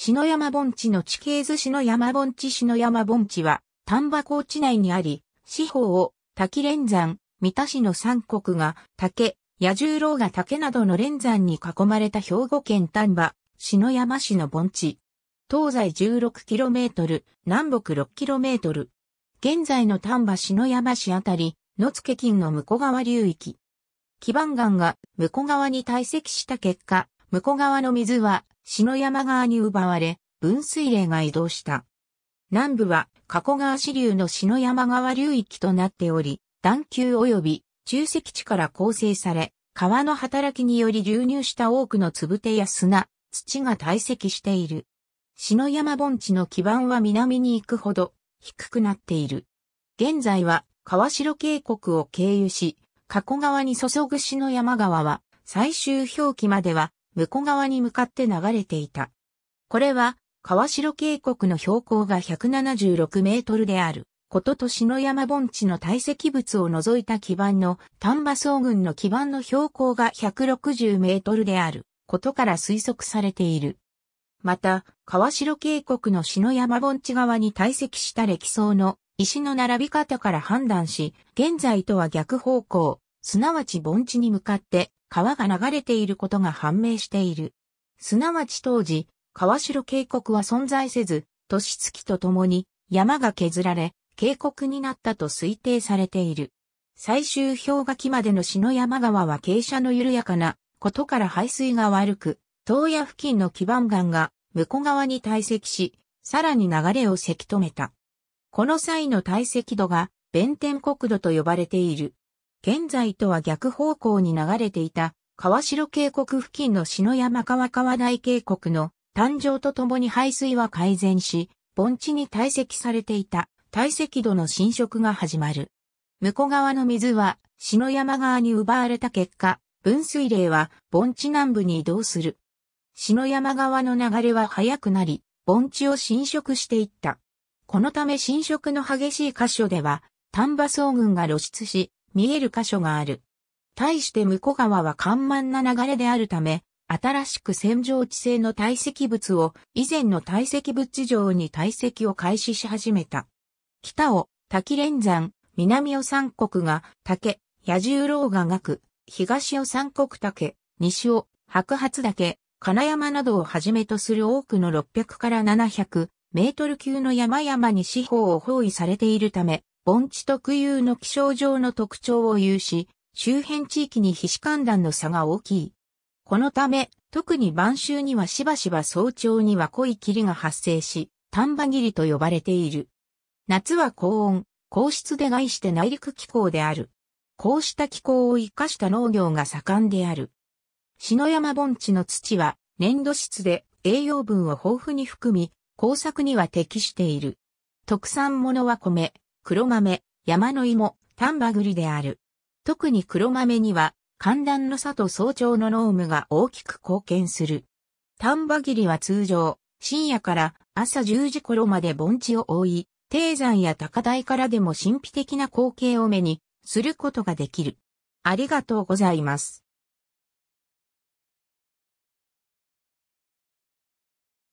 篠山盆地の地形図篠山盆地篠山盆地は丹波高地内にあり、四方を滝連山、三田市の三国が竹、野十郎が竹などの連山に囲まれた兵庫県丹波、篠山市の盆地。東西 16km、南北 6km。現在の丹波篠山市あたり、野付近の向川流域。基盤岩が向川に堆積した結果、向川の水は篠山側に奪われ、分水嶺が移動した。南部は加古川支流の篠山川流域となっており、段丘及び中石地から構成され、川の働きにより流入した多くのつぶてや砂、土が堆積している。篠山盆地の基盤は南に行くほど低くなっている。現在は川城渓谷を経由し、加古川に注ぐ篠山川は最終表記までは向こう側に向かって流れていた。これは、川城渓谷の標高が176メートルである、ことと篠山盆地の堆積物を除いた基盤の丹波草群の基盤の標高が160メートルである、ことから推測されている。また、川城渓谷の篠山盆地側に堆積した歴層の石の並び方から判断し、現在とは逆方向、すなわち盆地に向かって川が流れていることが判明している。すなわち当時、川城渓谷は存在せず、年月とともに山が削られ、渓谷になったと推定されている。最終氷河期までの篠山川は傾斜の緩やかなことから排水が悪く、東野付近の基盤岩が向こう側に堆積し、さらに流れをせき止めた。この際の堆積度が弁天国土と呼ばれている。現在とは逆方向に流れていた、川城渓谷付近の篠山川川大渓谷の誕生とともに排水は改善し、盆地に堆積されていた堆積土の浸食が始まる。向こう側の水は篠山側に奪われた結果、分水嶺は盆地南部に移動する。篠山側の流れは速くなり、盆地を浸食していった。このため浸食の激しい箇所では、丹波総群が露出し、見える箇所がある。対して向こう川は緩慢な流れであるため、新しく線状地性の堆積物を以前の堆積物地上に堆積を開始し始めた。北を滝連山、南を三国が竹、野獣老が岳、東を三国竹、西を白髪岳、金山などをはじめとする多くの600から700メートル級の山々に四方を包囲されているため、盆地特有の気象上の特徴を有し、周辺地域に皮脂寒暖の差が大きい。このため、特に晩秋にはしばしば早朝には濃い霧が発生し、丹波霧と呼ばれている。夏は高温、高湿で害して内陸気候である。こうした気候を生かした農業が盛んである。篠山盆地の土は粘土質で栄養分を豊富に含み、工作には適している。特産物は米、黒豆、山の芋、丹波栗である。特に黒豆には、寒暖の差と早朝の濃霧が大きく貢献する。丹波栗は通常、深夜から朝10時頃まで盆地を覆い、低山や高台からでも神秘的な光景を目にすることができる。ありがとうございます。